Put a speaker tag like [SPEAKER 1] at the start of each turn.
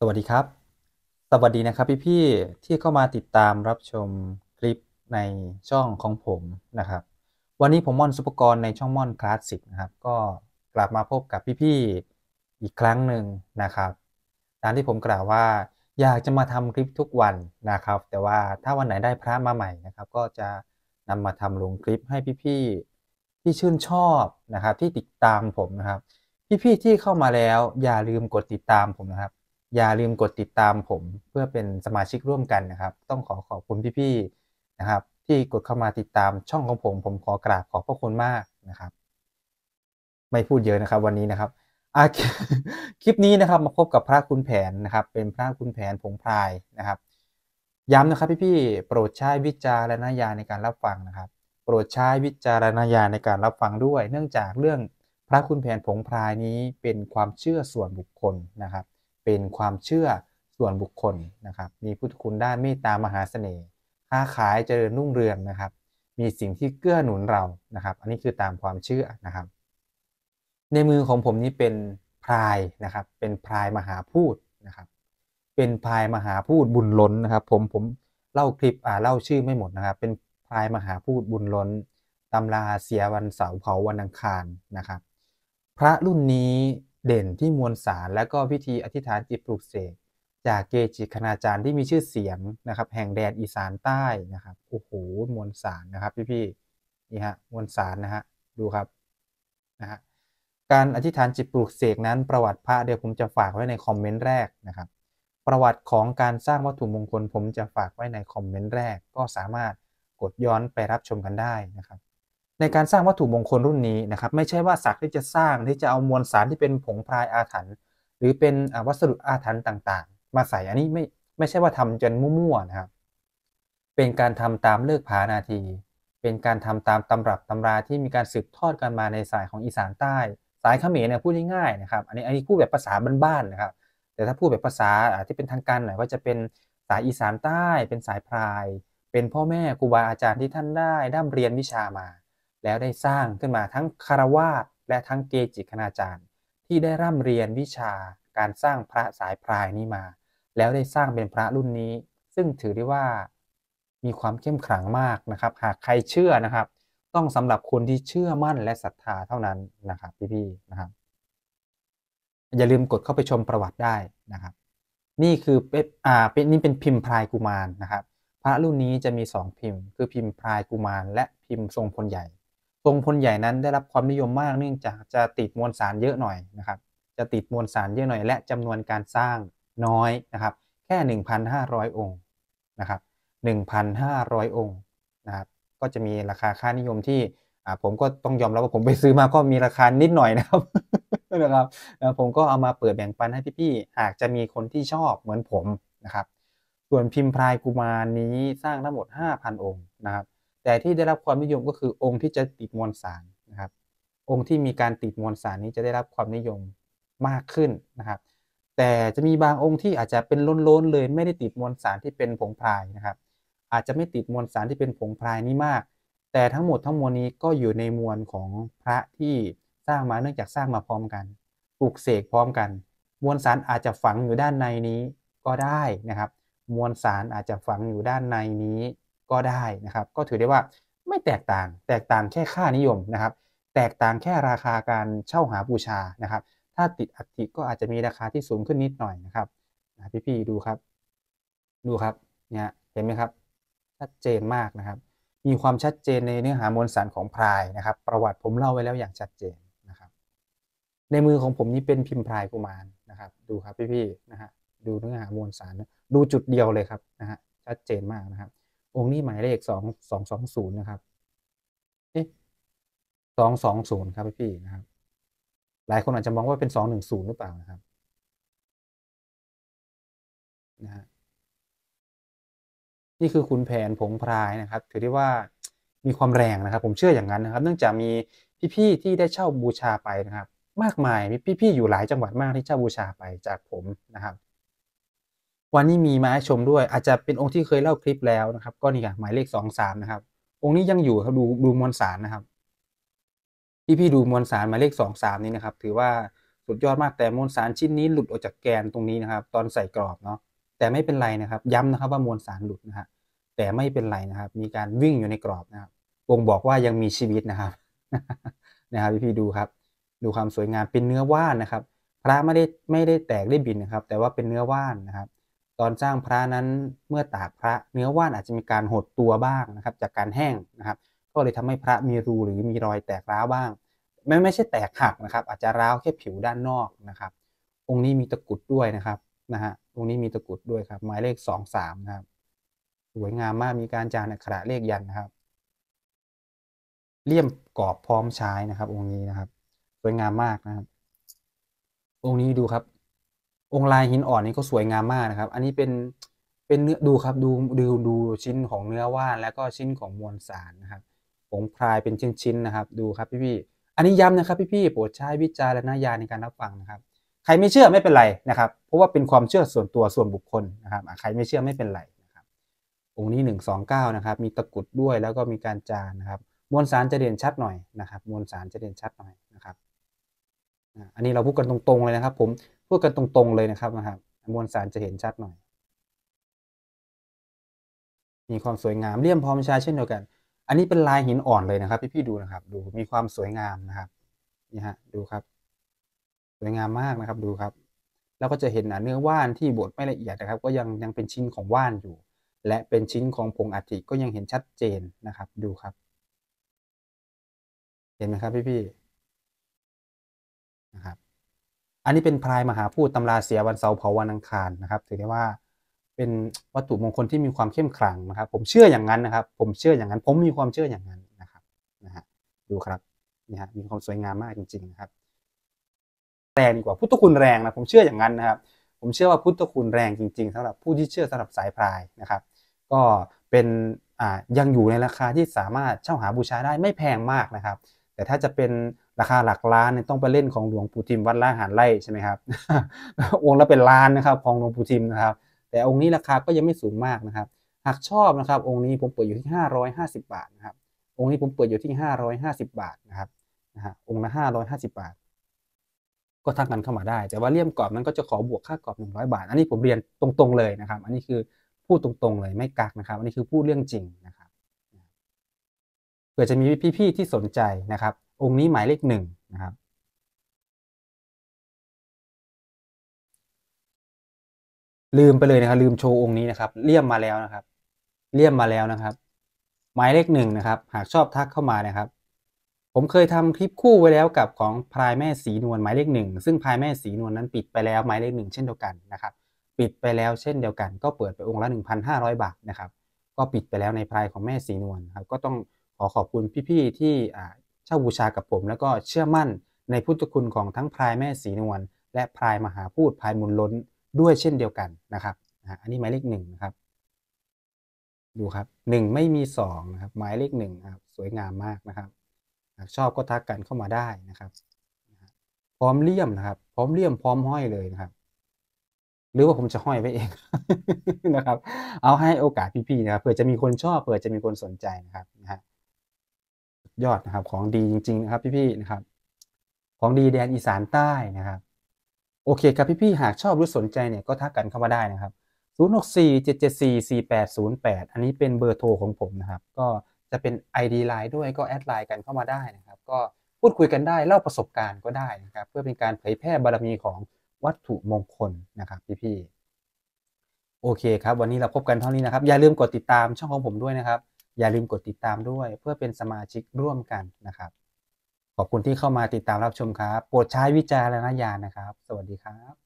[SPEAKER 1] สวัสดีครับ สวัสดีนะครับพี่พี่ที่เข้ามาติดตามรับชมคลิปในช่องของผมนะครับ วันนี้ผมม่อนสุปกรณ์ในช่องม่อนคลาสสิกนะครับ ก็กลับมาพบกับพี่พี่อีกครั้งหนึ่งนะครับ ตามที่ผมกล่าวว่า อยากจะมาทำคลิปทุกวันนะครับ แต่ว่าถ้าวันไหนได้พระมาใหม่นะครับ ก็จะนำมาทำลงคลิปให้พี่พี่ที่ชื่นชอบนะครับ ที่ติดตามผมนะครับ พี่พี่ที่เข้ามาแล้วอย่าลืมกดติดตามผมนะครับอย่าลืมกดติดตามผมเพื่อเป็นสมาชิกร่วมกันนะครับ ต้องขอขอบคุณพี่ๆนะครับ ที่กดเข้ามาติดตามช่องของผม ผมขอกราบขอบพระคุณมากนะครับ ไม่พูดเยอะนะครับ วันนี้นะครับคลิปนี้นะครับมาพบกับพระคุณแผนนะครับ เป็นพระคุณแผนผงพรายนะครับ ย้ำนะครับพี่ๆโปรดใช้วิจารณญาณในการรับฟังนะครับ โปรดใช้วิจารณญาณในการรับฟังด้วย เนื่องจากเรื่องพระคุณแผนผงพรายนี้เป็นความเชื่อส่วนบุคคลนะครับเป็นความเชื่อส่วนบุคคลนะครับ มีพุทธคุณด้านเมตตามหาเสน่ห์ ค้าขายเจริญรุ่งเรืองนะครับ มีสิ่งที่เกื้อหนุนเรานะครับ อันนี้คือตามความเชื่อนะครับ ในมือของผมนี้เป็นพรายนะครับ เป็นพรายมหาพูดนะครับ เป็นพรายมหาพูดบุญล้นนะครับ ผมผมเล่าคลิปอ่าเล่าชื่อไม่หมดนะครับ เป็นพรายมหาพูดบุญล้นตำราเสียวันเสาร์เผาวันอังคารนะครับ พระรุ่นนี้เด่นที่มวลสารและก็พิธีอธิษฐานจิตปลุกเสกจากเกจิคณาจารย์ที่มีชื่อเสียงนะครับ แห่งแดนอีสานใต้นะครับโอ้โหมวลสารนะครับพี่ๆนี่ฮะมวลสารนะฮะดูครับนะฮะการอธิษฐานจิตปลุกเสกนั้น ประวัติพระเดี๋ยวผมจะฝากไว้ในคอมเมนต์แรกนะครับ ประวัติของการสร้างวัตถุมงคลผมจะฝากไว้ในคอมเมนต์แรก ก็สามารถกดย้อนไปรับชมกันได้นะครับในการสร้างวัตถุมงคลรุ่นนี้นะครับ ไม่ใช่ว่าศักดิ์ที่จะสร้างที่จะเอามวลสารที่เป็นผงพรายอาถรรพ์หรือเป็นวัสดุอาถรรพ์ต่าง ๆ มาใส่อันนี้ไม่ไม่ใช่ว่าทำจนมั่วๆนะครับเป็นการทำตามเลือกผานาทีเป็นการทำตามตำรับตำราที่มีการสืบทอดกันมาในสายของอีสานใต้ สายเขมรเนี่ยพูดง่ายๆนะครับอันนี้อันนี้พูดแบบภาษาบ้านๆนะครับ แต่ถ้าพูดแบบภาษาที่เป็นทางการหน่อยก็จะเป็นสายอีสานใต้เป็นสายพราย เป็นพ่อแม่ครูบาอาจารย์ที่ท่านได้ด้มเรียนวิชามาแล้วได้สร้างขึ้นมาทั้งคารวาสและทั้งเกจิคณาจารย์ ที่ได้ร่ำเรียนวิชาการสร้างพระสายพรายนี้มา แล้วได้สร้างเป็นพระรุ่นนี้ ซึ่งถือได้ว่ามีความเข้มขลังมากนะครับ หาก ใครเชื่อนะครับ ต้องสำหรับคนที่เชื่อมั่นและศรัทธาเท่านั้นนะครับพี่ๆนะครับอย่าลืมกดเข้าไปชมประวัติได้นะครับนี่คือเป็นอ่าเป็นนี่เป็นพิมพ์พรายกุมารนนะครับ พระรุ่นนี้จะมี2พิมพ์ คือพิมพ์พรายกุมาร และพิมพ์ทรงพลใหญ่ทรงพลใหญ่นั้นได้รับความนิยมมากเนื่องจากจะติดมวลสารเยอะหน่อยนะครับ จะติดมวลสารเยอะหน่อย และจำนวนการสร้างน้อยนะครับแค่ 1,500 องค์นะครับ 1,500 องค์นะครับก็จะมีราคาค่านิยมที่ผมก็ต้องยอมรับว่าผมไปซื้อมาก็มีราคานิดหน่อยนะครับนะครับแล้วผมก็เอามาเปิดแบ่งปันให้พี่ๆหากจะมีคนที่ชอบเหมือนผมนะครับ ส่วนพิมพ์พลายกุมารนี้สร้างทั้งหมด 5,000 องค์นะครับแต่ที่ได้รับความนิยมก็คือองค์ที่จะติดมวลสารนะครับ องค์ที่มีการติดมวลสารนี้จะได้รับความนิยมมากขึ้นนะครับ แต่จะมีบางองค์ที่อาจจะเป็นล้นๆเลย ไม่ได้ติดมวลสารที่เป็นผงพรายนะครับ อาจจะไม่ติดมวลสารที่เป็นผงพรายนี้มาก แต่ทั้งหมดทั้งมวลนี้ก็อยู่ในมวลของพระที่สร้างมาเนื่องจากสร้างมาพร้อมกัน ปลูกเสกพร้อมกัน มวลสารอาจจะฝังอยู่ด้านในนี้ก็ได้นะครับมวลสารอาจจะฝังอยู่ด้านในนี้ก็ได้นะครับ ก็ถือได้ว่าไม่แตกต่าง แตกต่างแค่ค่านิยมนะครับ แตกต่างแค่ราคาการเช่าหาบูชานะครับ ถ้าติดอัฐิก็อาจจะมีราคาที่สูงขึ้นนิดหน่อยนะครับี่พี่ๆดูครับ ดูครับ เนี่ย เห็นไหมครับ ชัดเจนมากนะครับ มีความชัดเจนในเนื้อหามวลสารของพรายนะครับ ประวัติผมเล่าไว้แล้วอย่างชัดเจนนะครับ ในมือของผมนี่เป็นพิมพ์พรายกุมารนะครับ ดูครับพี่ๆนะฮะ ดูเนื้อหามวลสาร ดูจุดเดียวเลยครับ นะฮะ ชัดเจนมากนะครับองค์นี้หมายเลขสองสองสองศูนย์นะครับ เอ๊ะสองสองศูนย์ครับพี่นะครับ หลายคนอาจจะมองว่าเป็นสองหนึ่งศูนย์หรือเปล่านะครับนะฮะนี่คือคุณแผนผงพรายนะครับ ถือได้ว่ามีความแรงนะครับ ผมเชื่ออย่างนั้นนะครับ เนื่องจากมีพี่ๆที่ได้เช่าบูชาไปนะครับ มากมายมีพี่ๆอยู่หลายจังหวัดมากที่เช่าบูชาไปจากผมนะครับวันนี้มีมาให้ชมด้วย อาจจะเป็นองค์ที่เคยเล่าคลิปแล้วนะครับ ก็นี่ค่ะหมายเลขสองสามนะครับองค์นี้ยังอยู่ครับดูดูมวลสารนะครับที่พี่ดูมวลสารหมายเลขสองสามนี้นะครับ ถือว่าสุดยอดมากแต่มวลสารชิ้นนี้หลุดออกจากแกนตรงนี้นะครับ ตอนใส่กรอบเนาะแต่ไม่เป็นไรนะครับ ย้ำนะครับว่ามวลสารหลุดนะฮะแต่ไม่เป็นไรนะครับ มีการวิ่งอยู่ในกรอบนะครับวงบอกว่ายังมีชีวิตนะครับ นะครับพี่พี่ดูครับ ดูความสวยงามเป็นเนื้อว่านนะครับ พระไม่ได้ไม่ได้แตกได้บินนะครับ แต่ว่าเป็นเนื้อว่านนะครับตอนสร้างพระนั้นเมื่อตากพระเนื้อว่านอาจจะมีการหดตัวบ้างนะครับ จากการแห้งนะครับ ก็เลยทำให้พระมีรูหรือมีรอยแตกร้าวบ้างไม่ไม่ใช่แตกหักนะครับ อาจจะร้าวแค่ผิวด้านนอกนะครับ องค์นี้มีตะกุดด้วยนะครับนะฮะองค์นี้มีตะกุดด้วยครับหมายเลขสองสามนะครับ สวยงามมากมีการจานอักระเลขยันนะครับเลี่ยมกรอบพร้อมใช้นะครับ องค์นี้นะครับ สวยงามมากนะครับ องค์นี้ดูครับองลายหินอ่อนนี่ก็สวยงามมากนะครับ อันนี้เป็นเป็นเนื้อดูครับดูดูดูชิ้นของเนื้อว่าน แล้วก็ชิ้นของมวลสารนะครับผงพลายเป็นชิ้นๆนะครับ ดูครับพี่พี่อันนี้ย้ำนะครับ พี่พี่โปรดใช้วิจารณญาณในการรับฟังนะครับ ใครไม่เชื่อไม่เป็นไรนะครับ เพราะว่าเป็นความเชื่อส่วนตัวส่วนบุคคลนะครับ ใครไม่เชื่อไม่เป็นไรนะครับ องค์นี้ 129นะครับมีตะกุดด้วยแล้วก็มีการจานนะครับ มวลสารจะเด่นชัดหน่อยนะครับมวลสารจะเด่นชัดหน่อยนะครับอันนี้เราพูดกันตรงๆเลยนะครับผมพูดกันตรงๆเลยนะครับนะครับมวลสารจะเห็นชัดหน่อย มีความสวยงาม เลี่ยมพร้อมใช้เช่นเดียวกัน อันนี้เป็นลายหินอ่อนเลยนะครับ พี่พี่ดูนะครับ ดูมีความสวยงามนะครับ นี่ฮะ ดูครับ สวยงามมากนะครับ ดูครับ แล้วก็จะเห็นนาเนื้อว่านที่บดไม่ละเอียดนะครับ ก็ยังยังเป็นชิ้นของว่านอยู่ และเป็นชิ้นของผงอัฐิก็ยังเห็นชัดเจนนะครับ ดูครับ เห็นไหมครับพี่พี่นะครับอันนี้เป็นพลายมหาพูดตำราเสียวันเสาร์เผาวันอังคารนะครับถือได้ว่าเป็นวัตถุมงคลที่มีความเข้มขลังนะครับ ผมเชื่ออย่างนั้นนะครับ ผมเชื่ออย่างนั้น ผมมีความเชื่ออย่างนั้นนะครับนะฮะดูครับนี่ฮะมีความสวยงามมากจริงๆนะครับแรงดีกว่าพุทธคุณแรงนะผมเชื่ออย่างนั้นนะครับผมเชื่อว่าพุทธคุณแรงจริงๆสำหรับผู้ที่เชื่อสำหรับสายพลายนะครับ ก็เป็นอ่ายังอยู่ในราคาที่สามารถเช่าหาบูชาได้ไม่แพงมากนะครับ แต่ถ้าจะเป็นราคาหลักล้านเนี่ยต้องไปเล่นของหลวงปู่ทิมวัดลงหานไร่ใช่ไหมครับองค์ละเป็นล้านนะครับของหลวงปู่ทิมนะครับ แต่องค์นี้ราคาก็ยังไม่สูงมากนะครับ หากชอบนะครับ องค์นี้ผมเปิดอยู่ที่550บาทนะครับองค์นี้ผมเปิดอยู่ที่550บาทนะครับนะฮะองค์ละ550บาทก็ทักกันเข้ามาได้ แต่ว่าเลี่ยมกรอบนั้นก็จะขอบวกค่ากรอบ100 บาท อันนี้ผมเรียนตรงๆเลยนะครับ อันนี้คือพูดตรง ๆเลยไม่กักนะครับ อันนี้คือพูดเรื่องจริงนะครับเผื่อจะมีพี่ๆ ที่สนใจนะครับองค์นี้หมายเลขหนึ่งนะครับ ลืมไปเลยนะครับ ลืมโชว์องค์นี้นะครับเลี่ยมมาแล้วนะครับเลี่ยมมาแล้วนะครับหมายเลขหนึ่งนะครับ หากชอบทักเข้ามานะครับ ผมเคยทำคลิปคู่ไว้แล้วกับของพายแม่สีนวลหมายเลขหนึ่งซึ่งพายแม่สีนวลนั้นปิดไปแล้วหมายเลขหนึ่งเช่นเดียวกันนะครับ ปิดไปแล้วเช่นเดียวกันก็เปิดไปองค์ละ1,500บาทนะครับ ก็ปิดไปแล้วในพายของแม่สีนวลครับก็ต้องขอขอบคุณพี่ๆที่เช่าบูชากับผม แล้วก็เชื่อมั่นในพุทธคุณของทั้งพรายแม่สีนวลและพรายมหาพูดพรายมุลล้นด้วยเช่นเดียวกันนะครับอันนี้หมายเลขหนึ่งนะครับ ดูครับหนึ่งไม่มีสองนะครับหมายเลขหนึ่งครับ สวยงามมากนะครับชอบก็ทักกันเข้ามาได้นะครับพร้อมเลี่ยมนะครับ พร้อมเลี่ยมพร้อมห้อยเลยนะครับ หรือว่าผมจะห้อยไว้เอง นะครับ เอาให้โอกาสพี่ๆนะครับเผื่อจะมีคนชอบเผื่อจะมีคนสนใจนะครับนะฮะยอดนะครับของดีจริง ๆ นะครับ พี่ๆนะครับของดีแดนอีสานใต้นะครับโอเคครับ พี่ ๆ หากชอบหรือสนใจเนี่ยก็ทักกันเข้ามาได้นะครับ 0647744808 อันนี้เป็นเบอร์โทรของผมนะครับ ก็จะเป็น ID Line ด้วยก็แอดไลน์กันเข้ามาได้นะครับก็พูดคุยกันได้เล่าประสบการณ์ก็ได้นะครับเพื่อเป็นการเผยแพร่บารมีของวัตถุมงคลนะครับ พี่ ๆ โอเคครับวันนี้เราพบกันเท่านี้นะครับ อย่าลืมกดติดตามช่องของผมด้วยนะครับอย่าลืมกดติดตามด้วยเพื่อเป็นสมาชิกร่วมกันนะครับ ขอบคุณที่เข้ามาติดตามรับชมครับ โปรดใช้วิจารณญาณนะครับ สวัสดีครับ